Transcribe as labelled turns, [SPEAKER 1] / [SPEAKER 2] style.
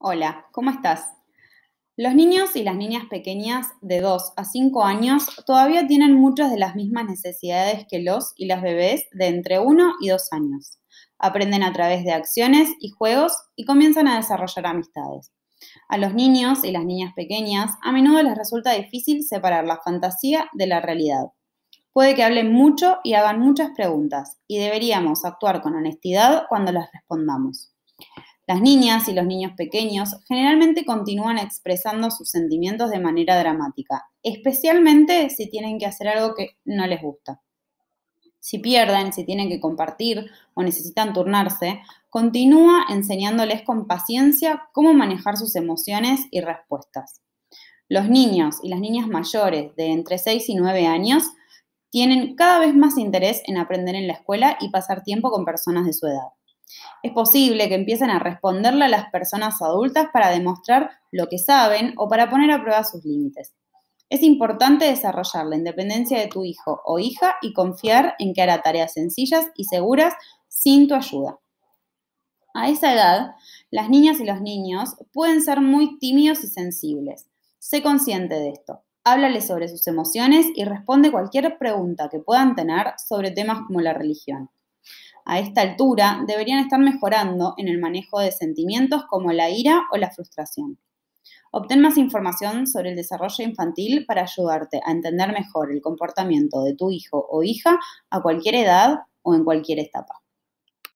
[SPEAKER 1] Hola, ¿cómo estás? Los niños y las niñas pequeñas de 2 a 5 años todavía tienen muchas de las mismas necesidades que los y las bebés de entre 1 y 2 años. Aprenden a través de acciones y juegos y comienzan a desarrollar amistades. A los niños y las niñas pequeñas a menudo les resulta difícil separar la fantasía de la realidad. Puede que hablen mucho y hagan muchas preguntas, y deberíamos actuar con honestidad cuando las respondamos. Las niñas y los niños pequeños generalmente continúan expresando sus sentimientos de manera dramática, especialmente si tienen que hacer algo que no les gusta. Si pierden, si tienen que compartir o necesitan turnarse, continúa enseñándoles con paciencia cómo manejar sus emociones y respuestas. Los niños y las niñas mayores de entre 6 y 9 años tienen cada vez más interés en aprender en la escuela y pasar tiempo con personas de su edad. Es posible que empiecen a responderle a las personas adultas para demostrar lo que saben o para poner a prueba sus límites. Es importante desarrollar la independencia de tu hijo o hija y confiar en que hará tareas sencillas y seguras sin tu ayuda. A esa edad, las niñas y los niños pueden ser muy tímidos y sensibles. Sé consciente de esto. Háblale sobre sus emociones y responde cualquier pregunta que puedan tener sobre temas como la religión a esta altura deberían estar mejorando en el manejo de sentimientos como la ira o la frustración. Obtén más información sobre el desarrollo infantil para ayudarte a entender mejor el comportamiento de tu hijo o hija a cualquier edad o en cualquier etapa.